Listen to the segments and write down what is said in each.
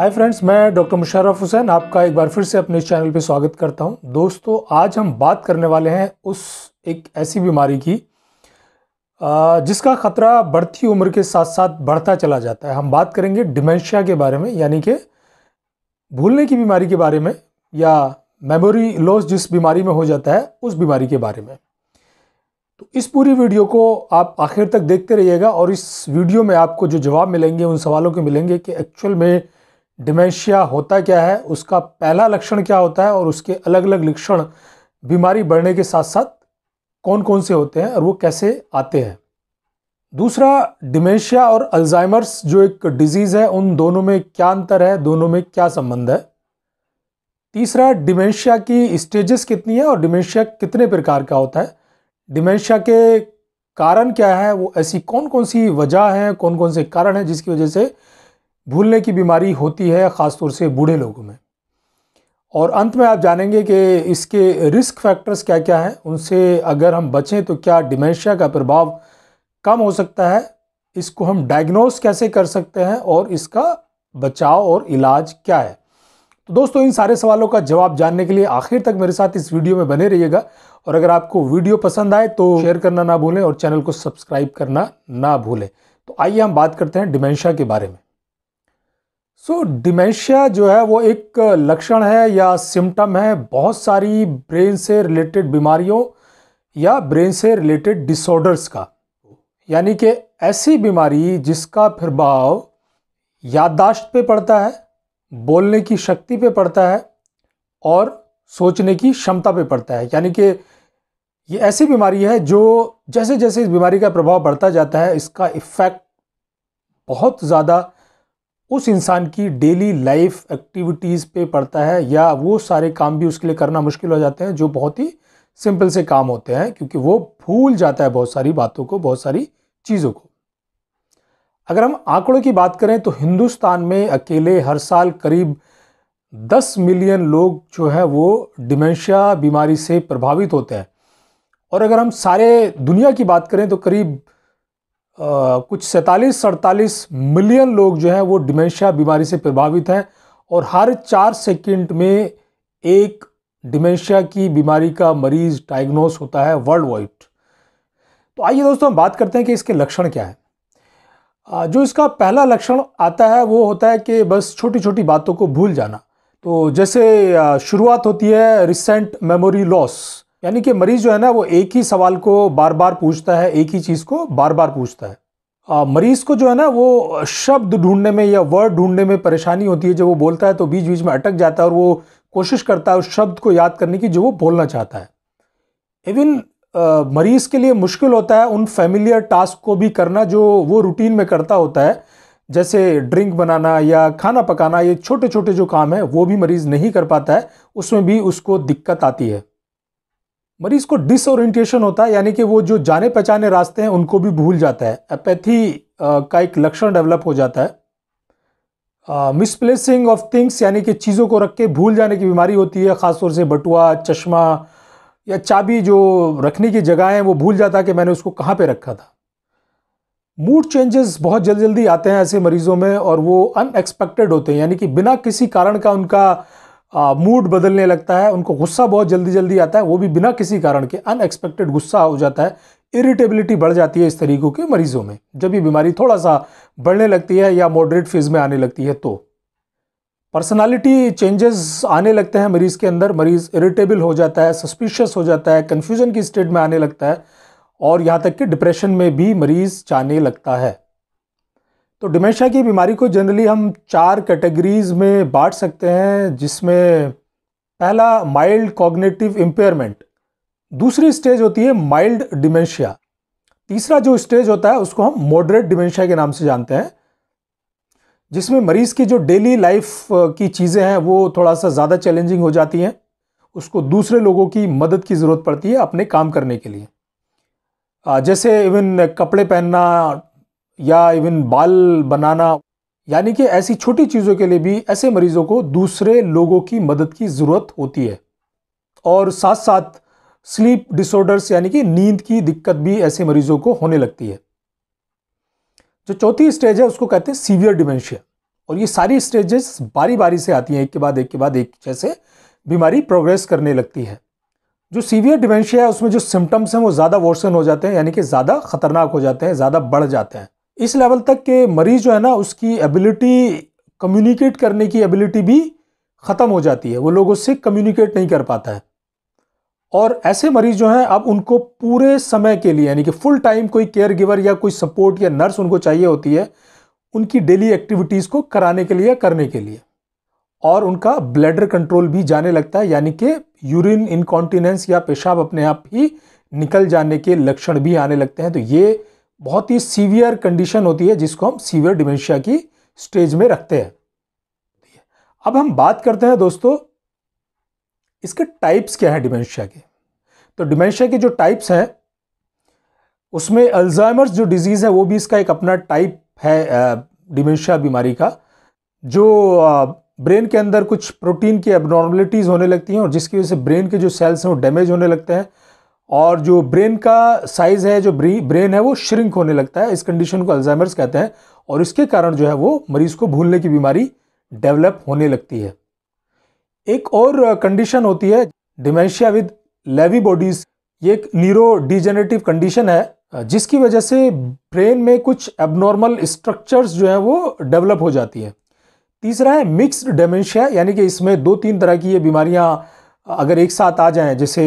हाय friends मैं doctor Musharraf Hussain आपका एक बार फिर से अपने चैनल पे स्वागत करता हूं दोस्तों आज हम बात करने वाले हैं उस एक ऐसी बीमारी की जिसका ख़तरा बढ़ती उम्र के साथ साथ बढ़ता चला जाता है हम बात करेंगे डिमेंशिया के बारे में यानी कि भूलने की बीमारी के बारे में या मेमोरी लॉस जिस बीमारी में हो जाता है उस बीमारी के बारे में तो इस पूरी वीडियो को आप आखिर तक देखते रहिएगा और इस वीडियो में आपको जो जवाब मिलेंगे उन सवालों के मिलेंगे कि एक्चुअल में डिमेंशिया होता क्या है उसका पहला लक्षण क्या होता है और उसके अलग अलग लक्षण बीमारी बढ़ने के साथ साथ कौन कौन से होते हैं और वो कैसे आते हैं दूसरा डिमेंशिया और अल्जाइमर्स जो एक डिजीज़ है उन दोनों में क्या अंतर है दोनों में क्या संबंध है तीसरा डिमेंशिया की स्टेजेस कितनी है और डिमेंशिया कितने प्रकार का होता है डिमेंशिया के कारण क्या है वो ऐसी कौन कौन सी वजह हैं कौन कौन से कारण हैं जिसकी वजह से भूलने की बीमारी होती है ख़ासतौर से बूढ़े लोगों में और अंत में आप जानेंगे कि इसके रिस्क फैक्टर्स क्या क्या हैं उनसे अगर हम बचें तो क्या डिमेंशिया का प्रभाव कम हो सकता है इसको हम डायग्नोस कैसे कर सकते हैं और इसका बचाव और इलाज क्या है तो दोस्तों इन सारे सवालों का जवाब जानने के लिए आखिर तक मेरे साथ इस वीडियो में बने रहिएगा और अगर आपको वीडियो पसंद आए तो शेयर करना ना भूलें और चैनल को सब्सक्राइब करना ना भूलें तो आइए हम बात करते हैं डिमेंशिया के बारे में सो so, डिमेंशिया जो है वो एक लक्षण है या सिम्टम है बहुत सारी ब्रेन से रिलेटेड बीमारियों या ब्रेन से रिलेटेड डिसऑर्डर्स का यानी कि ऐसी बीमारी जिसका प्रभाव याददाश्त पे पड़ता है बोलने की शक्ति पे पड़ता है और सोचने की क्षमता पे पड़ता है यानी कि ये ऐसी बीमारी है जो जैसे जैसे इस बीमारी का प्रभाव बढ़ता जाता है इसका इफ़ेक्ट बहुत ज़्यादा उस इंसान की डेली लाइफ एक्टिविटीज़ पे पड़ता है या वो सारे काम भी उसके लिए करना मुश्किल हो जाते हैं जो बहुत ही सिंपल से काम होते हैं क्योंकि वो भूल जाता है बहुत सारी बातों को बहुत सारी चीज़ों को अगर हम आंकड़ों की बात करें तो हिंदुस्तान में अकेले हर साल करीब 10 मिलियन लोग जो है वो डिमेंशिया बीमारी से प्रभावित होते हैं और अगर हम सारे दुनिया की बात करें तो करीब कुछ सैंतालीस अड़तालीस मिलियन लोग जो हैं वो डिमेंशिया बीमारी से प्रभावित हैं और हर चार सेकंड में एक डिमेंशिया की बीमारी का मरीज डायग्नोस होता है वर्ल्ड वाइड तो आइए दोस्तों हम बात करते हैं कि इसके लक्षण क्या हैं जो इसका पहला लक्षण आता है वो होता है कि बस छोटी छोटी बातों को भूल जाना तो जैसे शुरुआत होती है रिसेंट मेमोरी लॉस यानी कि मरीज जो है ना वो एक ही सवाल को बार बार पूछता है एक ही चीज़ को बार बार पूछता है आ, मरीज को जो है ना वो शब्द ढूंढने में या वर्ड ढूंढने में परेशानी होती है जब वो बोलता है तो बीच बीच में अटक जाता है और वो कोशिश करता है उस शब्द को याद करने की जो वो बोलना चाहता है इवन मरीज के लिए मुश्किल होता है उन फैमिलियर टास्क को भी करना जो वो रूटीन में करता होता है जैसे ड्रिंक बनाना या खाना पकाना ये छोटे छोटे जो काम है वो भी मरीज़ नहीं कर पाता है उसमें भी उसको दिक्कत आती है मरीज को डिसओरिएंटेशन होता है यानी कि वो जो जाने पहचाने रास्ते हैं उनको भी भूल जाता है अपैथी का एक लक्षण डेवलप हो जाता है मिसप्लेसिंग ऑफ थिंग्स यानी कि चीज़ों को रख के भूल जाने की बीमारी होती है ख़ासतौर से बटुआ चश्मा या चाबी जो रखने की जगह है वो भूल जाता है कि मैंने उसको कहाँ पे रखा था मूड चेंजेस बहुत जल्दी जल्दी आते हैं ऐसे मरीज़ों में और वो अनएक्सपेक्टेड होते हैं यानी कि बिना किसी कारण का उनका मूड बदलने लगता है उनको गुस्सा बहुत जल्दी जल्दी आता है वो भी बिना किसी कारण के अनएक्सपेक्टेड गुस्सा हो जाता है इरिटेबिलिटी बढ़ जाती है इस तरीक़ों के मरीज़ों में जब ये बीमारी थोड़ा सा बढ़ने लगती है या मॉडरेट फेज़ में आने लगती है तो पर्सनालिटी चेंजेस आने लगते हैं मरीज़ के अंदर मरीज़ इरिटेबल हो जाता है सस्पिशियस हो जाता है कन्फ्यूज़न की स्टेट में आने लगता है और यहाँ तक कि डिप्रेशन में भी मरीज़ जाने लगता है तो डिमेंशिया की बीमारी को जनरली हम चार कैटेगरीज़ में बांट सकते हैं जिसमें पहला माइल्ड कॉग्नेटिव इम्पेयरमेंट दूसरी स्टेज होती है माइल्ड डिमेंशिया तीसरा जो स्टेज होता है उसको हम मॉडरेट डिमेंशिया के नाम से जानते हैं जिसमें मरीज़ की जो डेली लाइफ की चीज़ें हैं वो थोड़ा सा ज़्यादा चैलेंजिंग हो जाती हैं उसको दूसरे लोगों की मदद की ज़रूरत पड़ती है अपने काम करने के लिए जैसे इवन कपड़े पहनना या इवन बाल बनाना यानी कि ऐसी छोटी चीज़ों के लिए भी ऐसे मरीज़ों को दूसरे लोगों की मदद की ज़रूरत होती है और साथ साथ स्लीप डिसऑर्डर्स यानी कि नींद की दिक्कत भी ऐसे मरीजों को होने लगती है जो चौथी स्टेज है उसको कहते हैं सीवियर डिमेंशिया और ये सारी स्टेजेस बारी बारी से आती हैं एक के बाद एक के बाद एक जैसे बीमारी प्रोग्रेस करने लगती है जो सीवियर डिमेंशिया है उसमें जो सिम्टम्स हैं वो ज़्यादा वर्सन हो जाते हैं यानी कि ज़्यादा खतरनाक हो जाते हैं ज़्यादा बढ़ जाते हैं इस लेवल तक के मरीज़ जो है ना उसकी एबिलिटी कम्युनिकेट करने की एबिलिटी भी ख़त्म हो जाती है वो लोगों से कम्युनिकेट नहीं कर पाता है और ऐसे मरीज़ जो हैं अब उनको पूरे समय के लिए यानी कि फुल टाइम कोई केयर गिवर या कोई सपोर्ट या नर्स उनको चाहिए होती है उनकी डेली एक्टिविटीज़ को कराने के लिए करने के लिए और उनका ब्लैडर कंट्रोल भी जाने लगता है यानी कि यूरिन इनकॉन्टिनेंस या पेशाब अपने आप ही निकल जाने के लक्षण भी आने लगते हैं तो ये बहुत ही सीवियर कंडीशन होती है जिसको हम सीवियर डिमेंशिया की स्टेज में रखते हैं अब हम बात करते हैं दोस्तों इसके टाइप्स क्या है डिमेंशिया के तो डिमेंशिया के जो टाइप्स हैं उसमें अल्जाइमर्स जो डिजीज़ है वो भी इसका एक अपना टाइप है डिमेंशिया बीमारी का जो ब्रेन के अंदर कुछ प्रोटीन की एबनॉर्मलिटीज़ होने लगती हैं और जिसकी वजह से ब्रेन के जो सेल्स हैं वो डैमेज होने लगते हैं और जो ब्रेन का साइज़ है जो ब्रेन है वो श्रिंक होने लगता है इस कंडीशन को अल्जाइमर्स कहते हैं और इसके कारण जो है वो मरीज़ को भूलने की बीमारी डेवलप होने लगती है एक और कंडीशन होती है डिमेंशिया विद लेवी बॉडीज़ ये एक न्यूरो डिजेनरेटिव कंडीशन है जिसकी वजह से ब्रेन में कुछ एबनॉर्मल स्ट्रक्चर्स जो है वो डेवलप हो जाती हैं तीसरा है मिक्स्ड डेमेंशिया यानी कि इसमें दो तीन तरह की ये बीमारियाँ अगर एक साथ आ जाएँ जैसे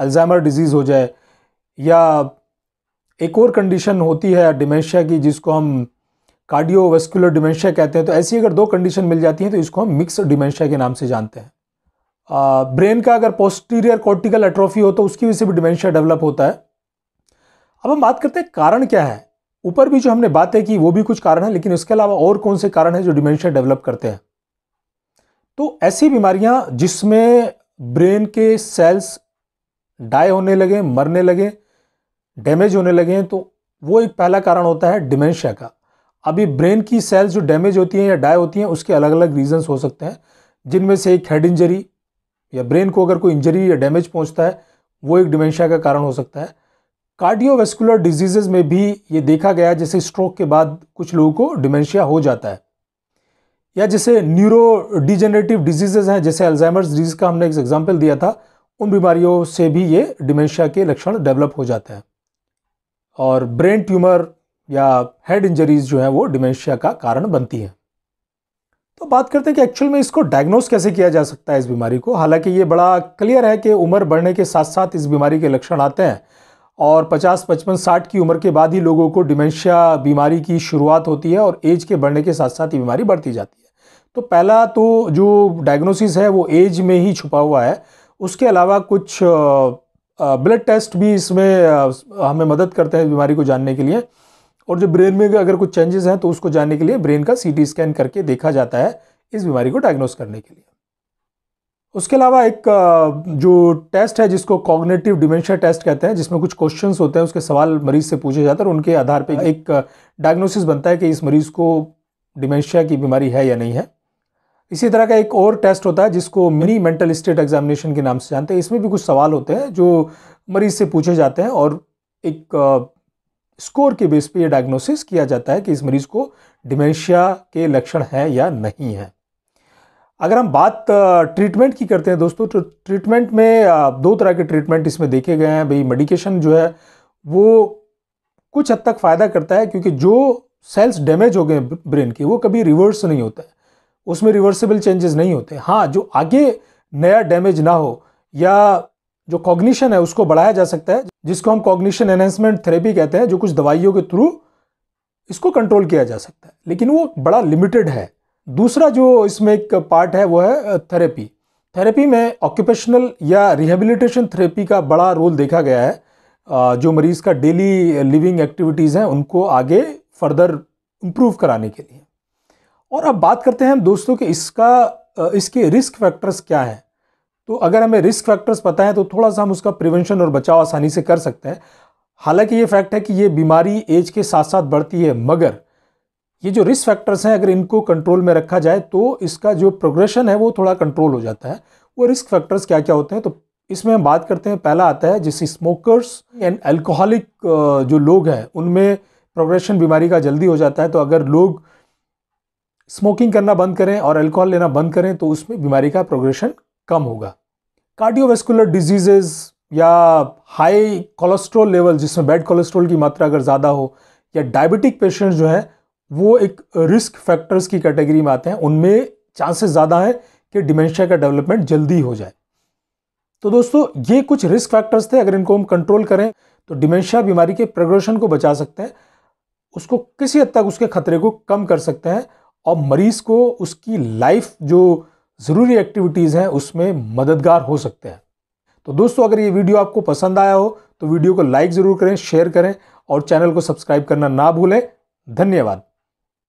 अल्ज़ाइमर डिज़ीज़ हो जाए या एक और कंडीशन होती है डिमेंशिया की जिसको हम कार्डियोवेस्कुलर डिमेंशिया कहते हैं तो ऐसी अगर दो कंडीशन मिल जाती हैं तो इसको हम मिक्स डिमेंशिया के नाम से जानते हैं ब्रेन का अगर पोस्टीरियर कॉर्टिकल एट्रोफी हो तो उसकी वजह से भी डिमेंशिया डेवलप होता है अब हम बात करते हैं कारण क्या है ऊपर भी जो हमने बात है कि वो भी कुछ कारण है लेकिन उसके अलावा और कौन से कारण हैं जो डिमेंशिया डेवलप करते हैं तो ऐसी बीमारियां जिसमें ब्रेन के सेल्स डाई होने लगे मरने लगे डैमेज होने लगे तो वो एक पहला कारण होता है डिमेंशिया का अभी ब्रेन की सेल्स जो डैमेज होती हैं या डाई होती हैं उसके अलग अलग रीजंस हो सकते हैं जिनमें से एक हेड इंजरी या ब्रेन को अगर कोई इंजरी या डैमेज पहुंचता है वो एक डिमेंशिया का कारण हो सकता है कार्डियोवेस्कुलर डिजीजेज में भी ये देखा गया जैसे स्ट्रोक के बाद कुछ लोगों को डिमेंशिया हो जाता है या जैसे न्यूरो डिजेनरेटिव डिजीजेज हैं जैसे अल्जाइमर्स डिजीज़ का हमने एक एग्जाम्पल दिया था उन बीमारियों से भी ये डिमेंशिया के लक्षण डेवलप हो जाते हैं और ब्रेन ट्यूमर या हेड इंजरीज जो है वो डिमेंशिया का कारण बनती हैं तो बात करते हैं कि एक्चुअल में इसको डायग्नोस कैसे किया जा सकता है इस बीमारी को हालांकि ये बड़ा क्लियर है कि उम्र बढ़ने के साथ साथ इस बीमारी के लक्षण आते हैं और 50, 55, 60 की उम्र के बाद ही लोगों को डिमेंशिया बीमारी की शुरुआत होती है और एज के बढ़ने के साथ साथ ये बीमारी बढ़ती जाती है तो पहला तो जो डायग्नोसिस है वो एज में ही छुपा हुआ है उसके अलावा कुछ ब्लड टेस्ट भी इसमें हमें मदद करते हैं बीमारी को जानने के लिए और जो ब्रेन में अगर कुछ चेंजेस हैं तो उसको जानने के लिए ब्रेन का सीटी स्कैन करके देखा जाता है इस बीमारी को डायग्नोस करने के लिए उसके अलावा एक जो टेस्ट है जिसको कॉग्नेटिव डिमेंशिया टेस्ट कहते हैं जिसमें कुछ क्वेश्चंस होते हैं उसके सवाल मरीज से पूछे जाते हैं और उनके आधार पर एक डायग्नोसिस बनता है कि इस मरीज़ को डिमेंशिया की बीमारी है या नहीं है इसी तरह का एक और टेस्ट होता है जिसको मिनी मेंटल स्टेट एग्जामिनेशन के नाम से जानते हैं इसमें भी कुछ सवाल होते हैं जो मरीज से पूछे जाते हैं और एक स्कोर के बेस पे ये डायग्नोसिस किया जाता है कि इस मरीज़ को डिमेंशिया के लक्षण हैं या नहीं है अगर हम बात ट्रीटमेंट की करते हैं दोस्तों तो ट्रीटमेंट में दो तरह के ट्रीटमेंट इसमें देखे गए हैं भाई मेडिकेशन जो है वो कुछ हद तक फ़ायदा करता है क्योंकि जो सेल्स डैमेज हो गए ब्रेन के वो कभी रिवर्स नहीं होता है उसमें रिवर्सिबल चेंजेस नहीं होते हाँ जो आगे नया डैमेज ना हो या जो कॉग्निशन है उसको बढ़ाया जा सकता है जिसको हम कॉग्निशन एनहेंसमेंट थेरेपी कहते हैं जो कुछ दवाइयों के थ्रू इसको कंट्रोल किया जा सकता है लेकिन वो बड़ा लिमिटेड है दूसरा जो इसमें एक पार्ट है वो है थेरेपी थेरेपी में ऑक्यूपेशनल या रिहेबिलिटेशन थेरेपी का बड़ा रोल देखा गया है जो मरीज़ का डेली लिविंग एक्टिविटीज़ हैं उनको आगे फर्दर इम्प्रूव कराने के लिए और अब बात करते हैं हम दोस्तों कि इसका इसके रिस्क फैक्टर्स क्या हैं तो अगर हमें रिस्क फैक्टर्स पता है तो थोड़ा सा हम उसका प्रिवेंशन और बचाव आसानी से कर सकते हैं हालांकि ये फैक्ट है कि ये बीमारी एज के साथ साथ बढ़ती है मगर ये जो रिस्क फैक्टर्स हैं अगर इनको कंट्रोल में रखा जाए तो इसका जो प्रोग्रेशन है वो थोड़ा कंट्रोल हो जाता है वो रिस्क फैक्टर्स क्या क्या होते हैं तो इसमें हम बात करते हैं पहला आता है जिस स्मोकर्स एंड अल्कोहलिक जो लोग हैं उनमें प्रोग्रेशन बीमारी का जल्दी हो जाता है तो अगर लोग स्मोकिंग करना बंद करें और अल्कोहल लेना बंद करें तो उसमें बीमारी का प्रोग्रेशन कम होगा कार्डियोवेस्कुलर डिजीजेज या हाई कोलेस्ट्रॉल लेवल जिसमें बैड कोलेस्ट्रॉल की मात्रा अगर ज़्यादा हो या डायबिटिक पेशेंट जो हैं वो एक रिस्क फैक्टर्स की कैटेगरी में आते हैं उनमें चांसेस ज़्यादा हैं कि डिमेंशिया का डेवलपमेंट जल्दी हो जाए तो दोस्तों ये कुछ रिस्क फैक्टर्स थे अगर इनको हम कंट्रोल करें तो डिमेंशिया बीमारी के प्रोग्रेशन को बचा सकते हैं उसको किसी हद तक उसके खतरे को कम कर सकते हैं और मरीज़ को उसकी लाइफ जो ज़रूरी एक्टिविटीज़ हैं उसमें मददगार हो सकते हैं तो दोस्तों अगर ये वीडियो आपको पसंद आया हो तो वीडियो को लाइक ज़रूर करें शेयर करें और चैनल को सब्सक्राइब करना ना भूलें धन्यवाद